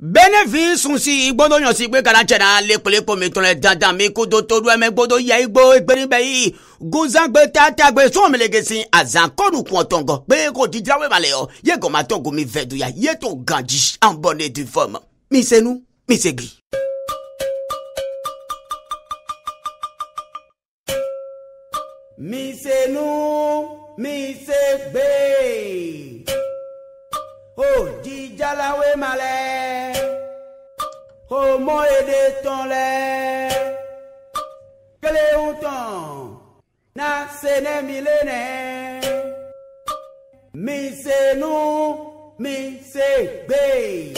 benefi sun si igbodo yan si pe kana tsena lekolepo mi tɔn lɛ dandan mi kodo toru ɛmɛ gbodo ya igbo egberibɛ yi gunzagbe tatagbe sun omelege si azakɔnu kɔntɔngɔ pe ko didilawe ma le yɔ ye gɔmatɔ gomi vɛduya ye to ganji an bɔ ne di fɔm misenu misegbi. misenu misegbe. jíjàláwé malé, o mọ ton ton lẹ̀ kẹlẹ́ ton tàn na mi mi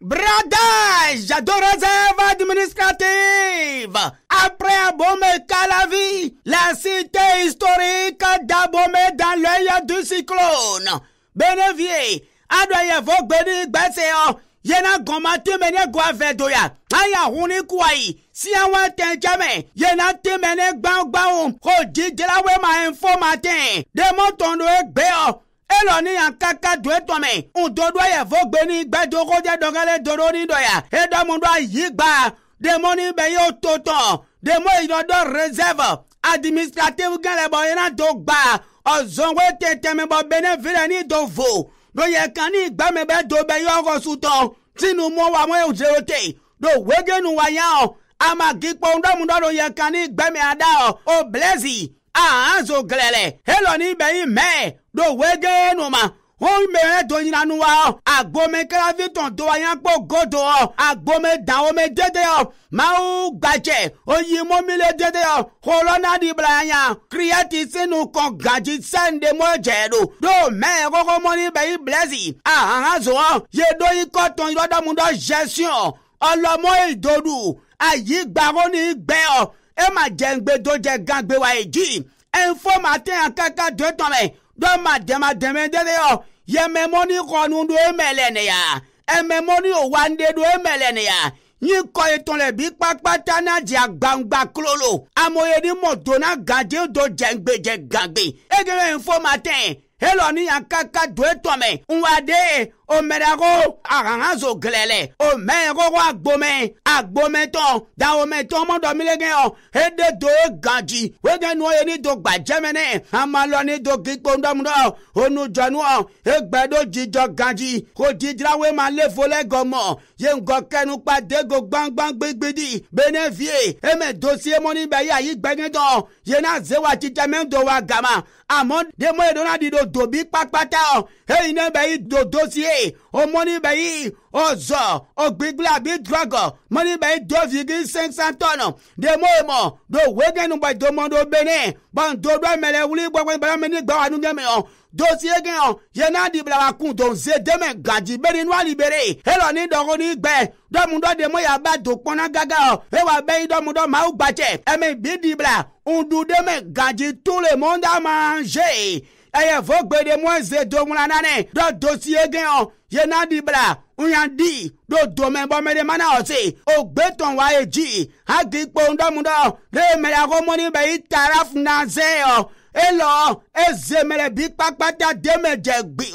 Bradage de réserve administrative. Après Abomey-Calavi, la cité historique d'abomé dans l'œil du cyclone. benevie aɖɔyevɔ gbeni gbɛsɛɔ yena gɔma teme ne gɔa vɛ doya aya huni kuayi siawa tɛnjɛmɛ yena teme ne gbangbanwo ko didilawe ma enfo ma tɛn demɔtɔndo egbeyɔ elɔ ni yan kaka do etɔmɛ ŋdodo ayɛfo gbeni gbɛdogo e de dɔgɛlɛ dodo ni dɔya eɖɔmudo ayigba demoni bɛ y'o to tɔn demo yi dɔ dɔ reserve administrative gɛlɛbɔ yena do gbaa ɔzɔnwe tɛtɛmɛbɔ bene virɛ ni do vo do yɛ kan ni gbame bɛ do bɛ yɔkɔ sutɔ tinu mɔ wa mɔ zero te do wege nu wa yan o amagi kpɔn dɔmu dɔ do yɛ kan ni gbame ada o o blɛzi ahanzo gɛlɛlɛ helɔ ni bɛ yi mɛ do wege nu ma home re donyina nuwa agbome keraviton dowayan po godo agbome dawome dede mawu gbajẹ oyi momile dede kolona dibilaya kiriyati sinu kan gaji sẹnde mọjẹdo do mẹ kọkọ mọni bẹyi bilẹsi ahan zọ ye doyin kọtọn yọdọmudọ jẹsùn ọlọmọ ìdodo ayi gbàgbọ́ ní gbẹ́ ọ ẹ má jẹ́ ń gbé tó jẹ́ gán gbé wa èjì ẹ ń fọ́ màá tẹ̀yàn kankan dùn tán mẹ́ dọ́ màá dẹ́màdẹ́mẹ́ yememoni kɔnu ɖo emele ne ya ememoni owande ɖo emele ne ya nyikɔ etɔn le bi kpakpata na dze agbangba klolo amoye ni mɔdo na gadze do dzegbedze gagbe ege me nfo ma tɛ helɔ ni yan kaka do etɔn me ŋu ade o mɛdago a kan ka zo gɛlɛlɛ o mɛ ko ko a gbomɛ a gbomɛtɔ dawomɛtɔ mɔ dɔ do e ganji o de nu ye ni do gbajɛmɛnɛ a ma lɔ ni do gikpondɔmudɔ o nu jɔnu e gbɛ do jijɔ ganji ko didirawe ma le folɛ gɔmɔ ye ŋgɔ kɛnu kpa dego gbangban gbigbidi benevie e mɛ dosie mɔni bɛ ye ayi gbɛngɛ dɔn ye na ze wa jijɛmɛ do wa gama àmọ́ de mɔ ye dɔnna di do dobi kpakpata ɔ eyi ne bɛ yi do dosie bayi omoni bayi ozɔ ogbigble abi drɔgɔ mɔni bayi dovigi sɛnsantɔnɔ demoemɔ do wegɛnu bɔ domɔ do bene bɔn do do mɛlɛ wuli gbɔgbɔ bɛlɛ mɛni gbawo anu gɛmɛ yɔ dosi ege yɔ yena dibla wa kun don ze deme gaji beni nua libere elɔ ni dɔgɔ ni gbɛ dɔmudɔ demo yaba do kpɔna gaga yɔ ewa bɛyi dɔmudɔ maaw gbatsɛ ɛmɛ bi dibla ŋdu deme gaji tu le mɔnda ma ze eye vogbede mɔze domuna nane ɖɔ dosie gɛɔ yena ɖi bla do ɖo dome bɔmeɖe mana ɔse o gbetɔn wa ye dzi hagi kpo ŋdɔmu ɖɔ ɖe mɛlɛ akɔmɔni bɛ yi tara funa zɛ yɔ elɔ ezemele bi kpakpata deme dze gbi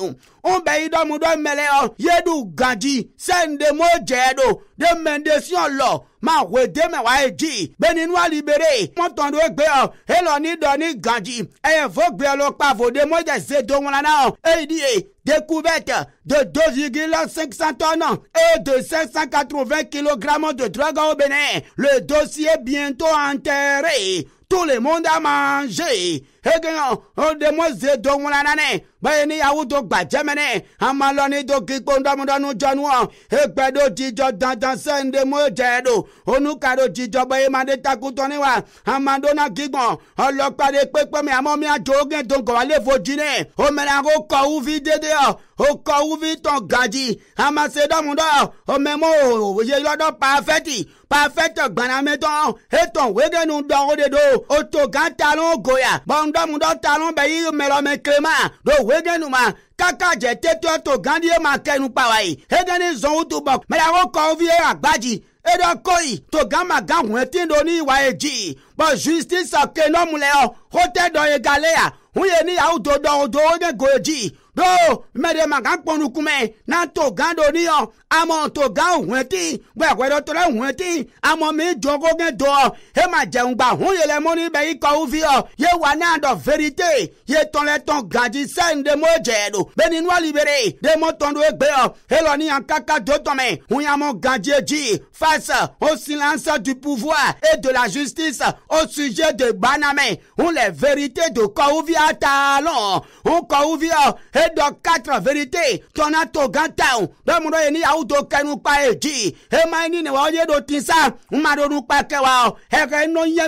o ń bẹ yín dọ́mu dọ́ mẹlẹ́ ọ yéédù gàdí sẹ́ǹdé mọ́ do ẹ dò dé mẹ́ndé sí ọ lọ ma we de me wa eji benenua libere wọ́n tàn ló gbé ọ èlò ní dọ̀ní de ẹ̀yẹ de ọlọ́pàá de mọ́jà ṣe tó wọn découverte de 2,500 tonnes et de 580 kg de drogue au Bénin. Le dossier bientôt enterré. Tout le monde a mangé. egenya odemose do ŋlanane bẹ́ẹ̀ni yahoo tó gbàjẹ́mẹ́nẹ́ amalọ́ni tó kíkó ńdọ́múdọ́nú jọnu ọ̀ ẹgbẹ́dọ́ e jíjọ dandan sẹ́ńdé mọ́jẹ́dọ́ onúkàdó jíjọ bẹ́ẹ̀ máa dé takùtọ́ wa amadona gígàn ọlọ́pàdé pépémi àmọ́mí àjọyọ̀gẹ́ tó ń kọ̀ wálé fojìlẹ̀ omẹ́rẹ́ àkó kọ̀ wúfi dédé ọ̀ ó kọ̀ wúfi tàn gàjì amasedọ́múdọ́ omẹ́mọ́ òye lọ́dọ̀ pàfẹ́tì pàfẹ́tì gbanamitọ́ ètò wégenu dọ́wọ́dedo òtò gàtà ló ń gòyà bọ́nd gbàmù talon ta nu bɛ yi mɛlɔmɛ kilema do wege ma kaka jɛ tetɔ to gandi ye ma kɛ nu kpa wa ye hege ni zɔn wutu bɔ mɛlɛwo kɔn agbadzi eɖe koyi to gama gã hũɛti do ni wa ye dzi bɔn justice ke nɔmu lɛ yɔ hotɛ dɔ ye galea hu ye ni yawu do dɔwɔdɔwɔ ne go ye dzi do mede maga kpɔnu kume na to gã do niyɔ amɔ to gã hwɛti gbɛgbɛdɔ to ɖe hwɛti amɔ mi dzɔ ko ge dɔ he ma dze ŋgba hu ye le mɔni be yi kɔwu vi yɔ ye wa ne aɖɔ verite ye tɔn le tɔn gadzi sɛn de mo dze do be ni nua libere de mo tɔn do egbe yɔ he lɔ ni kaka do tɔme hu ya mɔ gadzi dzi face au silence du pouvoir et de la justice au sujet de baname hu le verite do kɔwu via ta lɔ hu kɔwu via he Do dɔ quatre verite tɔna to gãtãw ɖe mu ɖɔ ye ni yawu do ke nukpa ye dzi ema ni ne wa ye ɖo ti sa ŋma ɖo nukpa ke wa o heke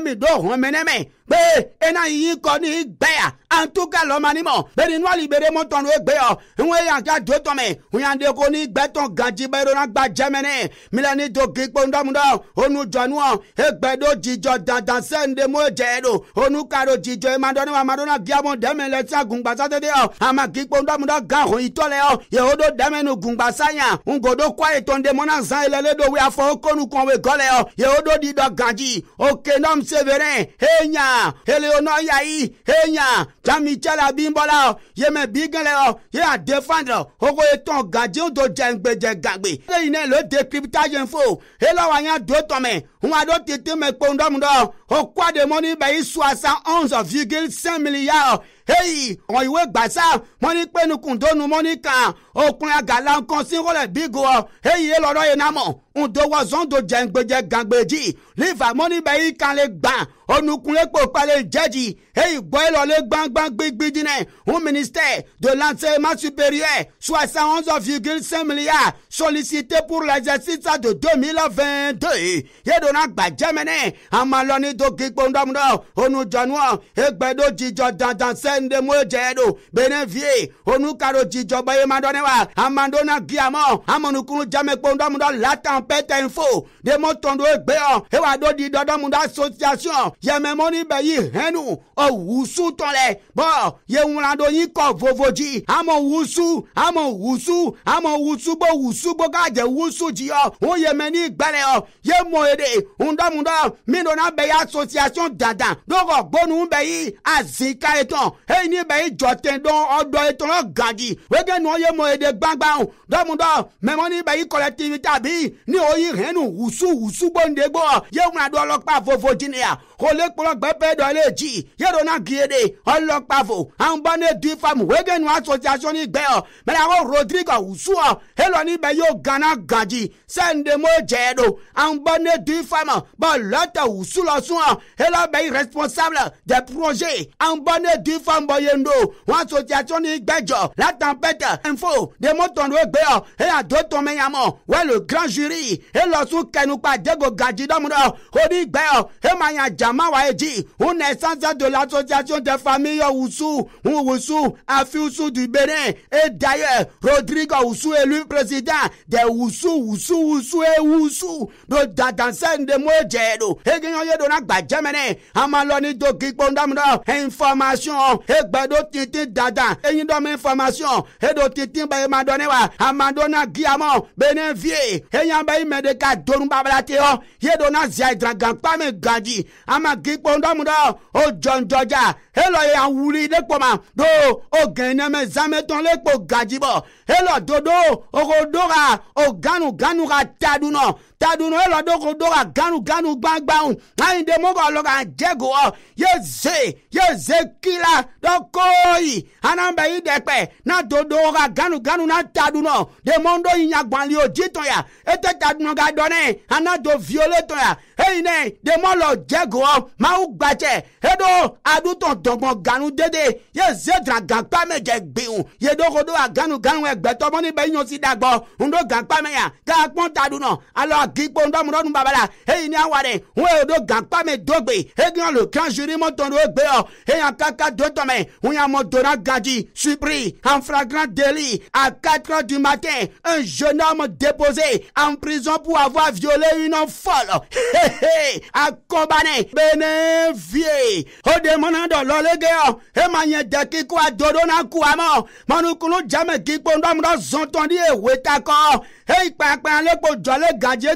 mi do hɔn me gbe ena yi kɔ ni gbɛya an tu ka lɔ ma ni mɔ bɛni nua libere mo tɔnu egbe yɔ ŋun eya ka do tɔmɛ ŋun ya de ko ni gbɛtɔn ganji bɛyɔrɔ na gba jɛmɛnɛ milɛ ni do ki kpɔn dɔmu dɔ onu jɔnuɔ egbe do jijɔ dada sɛn de mo jɛ do onu ka do jijɔ ema dɔ ne ma ma do na giamu dɛmɛ lɛ sa gungbasa tete yɔ ama ki kpɔn dɔmu dɔ gan ho we gɔlɛ yɔ yewo do di dɔ ganji okenɔm severe nya eleonɔ ya yi he nya jami tsala bimbɔla ye me bi gɛlɛ ye a defendre oko ye tɔn gadi o do jɛngbɛjɛ gagbe. ele yi ne lo decryptage info ele wa nya do tɔmɛ. On a d'autres été mes condoms d'or. Au quoi de money by 71,5 milliards. Hey, on y ouais, basa. Money pe nous condonne money ka. Au coin galant, consigne le bigo. Hey, et l'oro et namon. On doit zon do jengbeje gangbeji. Liva money by quand les ban. On oh, nous coule pour parler jaji. Hey, boy, le bang bang big bidine. Au ministère de l'enseignement supérieur, 71,5 milliards sollicités pour l'exercice de 2022. na gbadzemene amalɔ ni do gikpo ŋdɔmdɔ onudzɔnuɔ egbedo dzidzɔ dandan sende mo dze ɖo benevie onukaɖo dzidzɔ be yema dɔ ne wa amado na giamɔ amonukunu dzamekpo ŋdɔmdɔ latan pɛtɛn fo de mɔtɔn do egbe yɔ ewa do di dɔdɔmdɔ asosiasiɔn yememɔni be yi hɛnu ɔwusu tɔ lɛ wusu bo ka dze wusu ye ŋdɔ mun dɔ min na bɛ ye association dada. dɔgɔ gbɔnu bɛ ye a zin ka ye tɔn eyi ni bɛ ye jɔten dɔn ɔdɔ ye tɔn ganji wege nɔ ye mɔ ye de gbangba o dɔ mɛmɔ ni bɛ ye collectivité bi ni o yi hɛnu wusu wusu gbɔnde gbɔ ye ŋun do ɔlɔkpa fofo jiniya kole kplɔ gbɛpɛ dɔ le dzi ye do na gie de ɔlɔkpa fo an bɔ ne di famu wege nu association ni gbɛ ɔ mɛ la ko rodrigo wusu ɔ helɔ ni bɛ ye o gana ganji sɛ ndemo jɛ do an ne di femme, l'autre ou soin, elle a baie ben, responsable des projets, en bonne du femme Boyendo, ou association de la tempête, info, de Monton et à d'autres Meyamo, ouais, le grand jury, et l'ossou Kanoupa Diego ou Rodi Bell, et Maya Jama Waeji, ou naissance de l'association des familles Oussou, ou Oussou, du Bénin, et d'ailleurs, Rodrigo Oussou élu président des Oussou, Oussou, Oussou et Oussou, de Dadansel kende mo jedo egeyan yedo na gba jemene ama lo ni dogi pondamuda information egbedo tintin dada eyin do mi information edo tintin ba ma do ne wa ama do na giamo benevie eyan ba imede ka babala te o yedo na zia dragan pa me gaji ama gi pondamuda o jonjoja elo ya wuri de poma do o gene me zame ton le po gaji bo elo dodo o ko dora o ganu ganu ka tadunọ tadunu elɔ do ganu ganu gbangbanw ayinde mɔgɔ lɔ ka jɛgo ɔ ye kila dɔ kooyi anambɛ yi dɛkpɛ na dodo do ganu ganu na tadunu demondo mɔndo yi nyagbanli ete tadunu ka dɔ nɛ ana do viole tɔ ya eyi nɛ de mɔlɔ mawu gbatsɛ edo adutɔ dɔgbɔn ganu dede ye ze dra gakpa me dze ganu ganu ɛgbɛtɔ mɔni bɛ nyɔsi dagbɔ ŋdo gakpa me ya gakpɔn tadunu alɔ gikpo ŋdɔ hey ɖɔnu baba la heyi ni awa ɖe ŋu eyi ɖo me do gbe hegi hã le kan juri mɔtɔ ɖo gbe yɔ heyi hã kaka do tɔmɛ ŋu ya mɔ dona gaji supri en flagrant délit à 4 heures du matin un jeune homme déposé en prison pour avoir violé une folle Hey akɔbanɛ bene vie o de mɔna dɔ lɔlege yɔ ema nye deki ko adodo na ku amɔ mɔnukunu jame gikpo ŋdɔ mu ɖɔ zɔntɔn di ewe gaje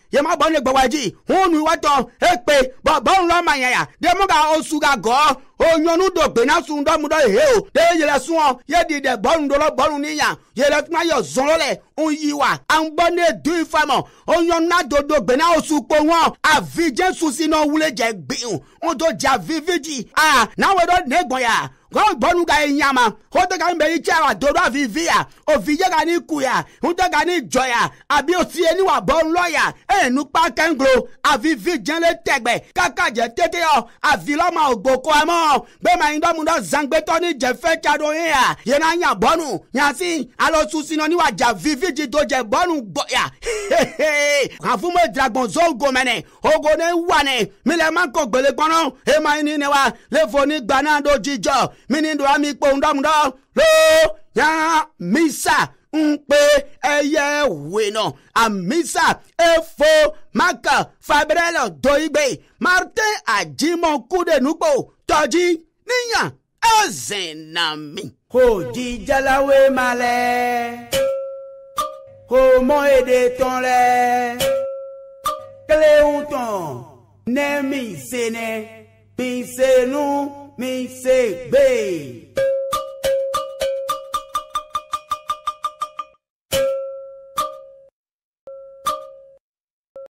ye ma gbɔ ne gbɔwaji hunu wɔtɔ ekpe bɔbɔn lɔ ma yaya de mu ka osu ka gɔ o nyɔnu do gbena sun dɔ mu dɔ he o de yɛlɛ sunɔ ye di de bɔnu dɔlɔ bɔnu ni yan yɛlɛ kuma yɔ zɔlɔ lɛ n yi wa an bɔ ne du ifa mɔ o nyɔnu na do do gbena osu kpo ŋɔ avi susi sinɔ wule jɛ gbi o do ja vivi di a n'awo dɔ ne gbɔ ya gbɔnu ka yi nyama o tɛ ka n bɛ i cɛ wa doro afifi ya o fi ye ka ni ku ya o tɛ ka ni jɔ ya abi o si ye ni wa bɔ nlɔ ya e ye nukpa kɛnkuro afifi jɛnle tɛgbɛ kaka jɛ tete yɔ afilɔ o gboko ɛmɔ gbɛma yin dɔmu dɔ zangbetɔ ni jɛfɛ ca ye ya yena nya bɔnu yasi alo susinɔ ni wa ja fifi ti do jɛ bɔnu gbɔ ya hehehe afume dragbɔnzo gomɛnɛ ogo ne wane milɛ ma kɔ gbele kɔnɔ ema yi ni ne wa lefoni gbana do jijɔ minindo amikpo ndọ́mùdọ́ ló yàn mísà ń pe ẹyẹ wìnà àmísà efo maka fabrello doigbe martin ajimokudenugbo tọjí níyàn ẹ̀sìnàmì. kò jí jaláwé ma lẹ kò mọ èdè e, tán lẹ kílẹ̀ ń tàn nẹ́ẹ̀mí sẹ́nẹ́ bí sẹ́nu. me say, babe.